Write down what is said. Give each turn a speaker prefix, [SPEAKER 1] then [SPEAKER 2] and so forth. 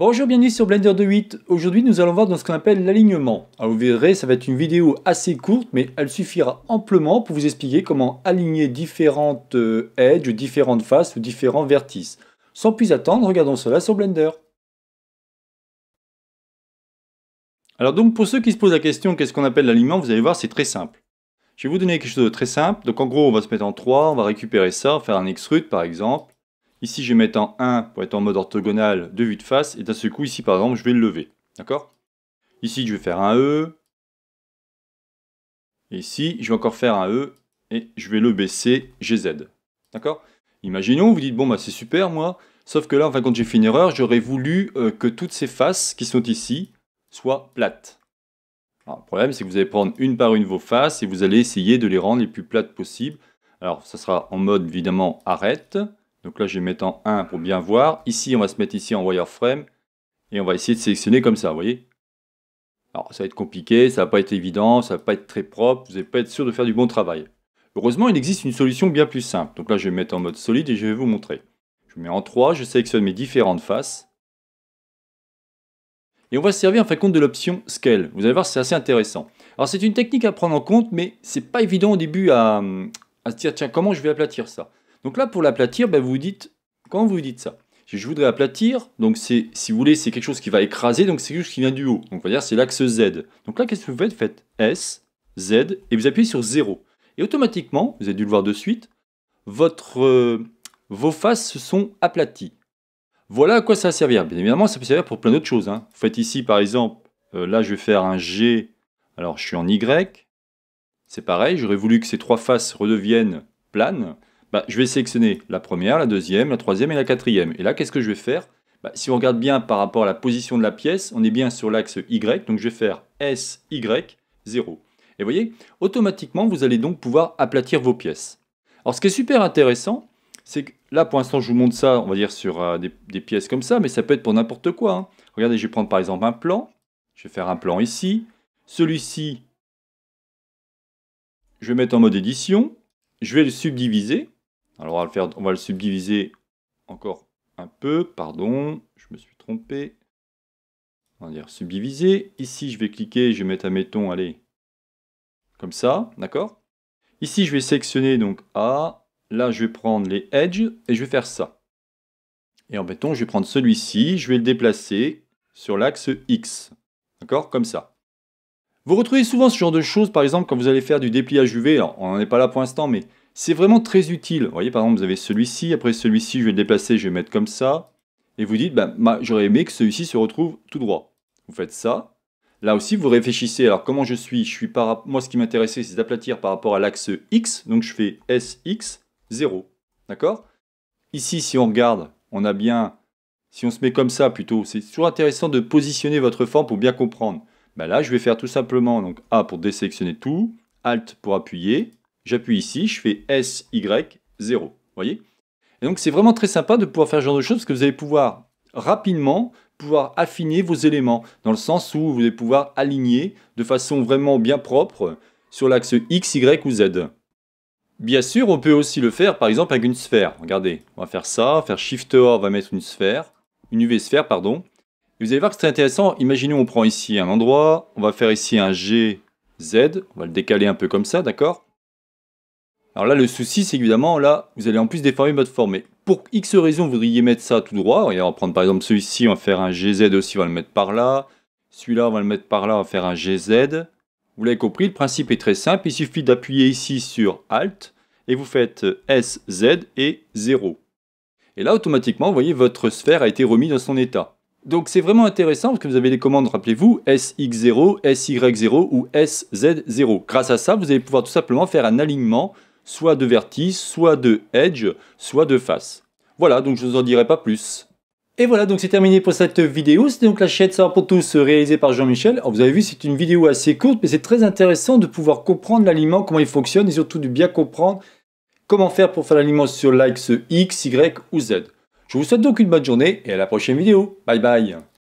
[SPEAKER 1] Bonjour, bienvenue sur Blender 2.8. Aujourd'hui, nous allons voir dans ce qu'on appelle l'alignement. Ah, vous verrez, ça va être une vidéo assez courte, mais elle suffira amplement pour vous expliquer comment aligner différentes euh, edges, différentes faces ou différents vertices. Sans plus attendre, regardons cela sur Blender. Alors donc, pour ceux qui se posent la question, qu'est-ce qu'on appelle l'alignement Vous allez voir, c'est très simple. Je vais vous donner quelque chose de très simple. Donc en gros, on va se mettre en 3, on va récupérer ça, faire un extrude par exemple. Ici, je vais mettre en 1 pour être en mode orthogonal de vue de face. Et d'un seul coup, ici, par exemple, je vais le lever. D'accord Ici, je vais faire un E. Et ici, je vais encore faire un E. Et je vais le baisser GZ. D'accord Imaginons, vous dites, bon, bah c'est super, moi. Sauf que là, enfin, quand j'ai fait une erreur, j'aurais voulu euh, que toutes ces faces qui sont ici soient plates. le problème, c'est que vous allez prendre une par une vos faces et vous allez essayer de les rendre les plus plates possibles. Alors, ça sera en mode, évidemment, arrête. Donc là, je vais mettre en 1 pour bien voir. Ici, on va se mettre ici en wireframe. Et on va essayer de sélectionner comme ça, vous voyez Alors, ça va être compliqué, ça va pas être évident, ça va pas être très propre, vous n'allez pas être sûr de faire du bon travail. Heureusement, il existe une solution bien plus simple. Donc là, je vais mettre en mode solide et je vais vous montrer. Je mets en 3, je sélectionne mes différentes faces. Et on va se servir en fin de compte de l'option Scale. Vous allez voir, c'est assez intéressant. Alors, c'est une technique à prendre en compte, mais c'est pas évident au début à hum, se dire, tiens, comment je vais aplatir ça donc là, pour l'aplatir, ben, vous dites, quand vous vous dites ça, je voudrais aplatir, donc c'est, si vous voulez, c'est quelque chose qui va écraser, donc c'est quelque chose qui vient du haut. Donc on va dire c'est l'axe Z. Donc là, qu'est-ce que vous faites Vous faites S, Z, et vous appuyez sur 0. Et automatiquement, vous avez dû le voir de suite, votre, euh, vos faces se sont aplaties. Voilà à quoi ça va servir. Bien évidemment, ça peut servir pour plein d'autres choses. Hein. Vous faites ici, par exemple, euh, là je vais faire un G, alors je suis en Y, c'est pareil, j'aurais voulu que ces trois faces redeviennent planes. Bah, je vais sélectionner la première, la deuxième, la troisième et la quatrième. Et là, qu'est-ce que je vais faire bah, Si on regarde bien par rapport à la position de la pièce, on est bien sur l'axe Y, donc je vais faire S, Y, 0. Et vous voyez, automatiquement, vous allez donc pouvoir aplatir vos pièces. Alors, ce qui est super intéressant, c'est que là, pour l'instant, je vous montre ça, on va dire, sur euh, des, pièces comme ça, mais ça peut être pour n'importe quoi. Hein. Regardez, je vais prendre par exemple un plan. Je vais faire un plan ici. Celui-ci, je vais mettre en mode édition. Je vais le subdiviser. Alors on va le on va subdiviser encore un peu. Pardon, je me suis trompé. On va dire subdiviser. Ici, je vais cliquer, je vais mettre, méton, allez, comme ça, d'accord Ici, je vais sélectionner donc A. Là, je vais prendre les edges et je vais faire ça. Et en béton, je vais prendre celui-ci, je vais le déplacer sur l'axe X. D'accord Comme ça. Vous retrouvez souvent ce genre de choses, par exemple, quand vous allez faire du dépliage UV. Alors, on n'en est pas là pour l'instant, mais c'est vraiment très utile. Vous voyez, par exemple, vous avez celui-ci, après celui-ci, je vais le déplacer, je vais le mettre comme ça. Et vous dites, bah, j'aurais aimé que celui-ci se retrouve tout droit. Vous faites ça. Là aussi, vous réfléchissez, alors comment je suis, je suis Moi, ce qui m'intéressait, c'est d'aplatir par rapport à l'axe X. Donc, je fais SX, 0. D'accord Ici, si on regarde, on a bien... Si on se met comme ça plutôt, c'est toujours intéressant de positionner votre forme pour bien comprendre. Ben là, je vais faire tout simplement donc A pour désélectionner tout, Alt pour appuyer, j'appuie ici, je fais S, Y, 0 Vous voyez Et donc c'est vraiment très sympa de pouvoir faire ce genre de choses parce que vous allez pouvoir rapidement pouvoir affiner vos éléments, dans le sens où vous allez pouvoir aligner de façon vraiment bien propre sur l'axe X, Y ou Z. Bien sûr, on peut aussi le faire par exemple avec une sphère. Regardez, on va faire ça, faire Shift A, on va mettre une sphère, une UV sphère, pardon. vous allez voir que c'est intéressant, Imaginons, on prend ici un endroit, on va faire ici un G, Z, on va le décaler un peu comme ça, d'accord alors là, le souci, c'est évidemment, là, vous allez en plus déformer votre forme. Mais pour X raison, vous voudriez mettre ça tout droit. on va prendre par exemple celui-ci, on va faire un GZ aussi, on va le mettre par là. Celui-là, on va le mettre par là, on va faire un GZ. Vous l'avez compris, le principe est très simple. Il suffit d'appuyer ici sur Alt et vous faites SZ et 0. Et là, automatiquement, vous voyez, votre sphère a été remise dans son état. Donc c'est vraiment intéressant parce que vous avez les commandes, rappelez-vous, SX0, SY0 ou SZ0. Grâce à ça, vous allez pouvoir tout simplement faire un alignement soit de vertice, soit de edge, soit de face. Voilà, donc je ne vous en dirai pas plus. Et voilà, donc c'est terminé pour cette vidéo. C'était donc la chaîne Savoir pour tous réalisée par Jean-Michel. Vous avez vu, c'est une vidéo assez courte, mais c'est très intéressant de pouvoir comprendre l'aliment, comment il fonctionne, et surtout de bien comprendre comment faire pour faire l'aliment sur l'axe X, Y ou Z. Je vous souhaite donc une bonne journée et à la prochaine vidéo. Bye bye